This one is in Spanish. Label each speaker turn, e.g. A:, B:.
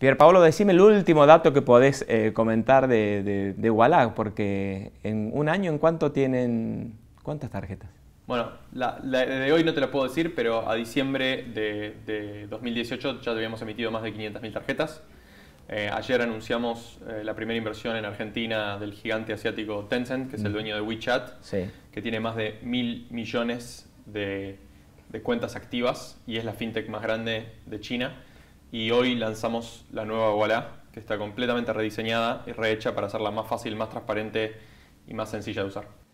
A: Pierpaolo, decime el último dato que podés eh, comentar de, de, porque en un año, ¿en cuánto tienen? ¿Cuántas tarjetas?
B: Bueno, la, de hoy no te la
C: puedo decir, pero a diciembre de, 2018 ya habíamos emitido más de 500.000 tarjetas. Eh, ayer anunciamos eh, la primera inversión en Argentina del gigante asiático Tencent, que es el mm. dueño de WeChat, que tiene más de mil millones de cuentas activas y es la fintech más grande de China y hoy lanzamos la nueva Voilà, que está completamente rediseñada y rehecha para hacerla más fácil, más transparente
D: y más sencilla de usar.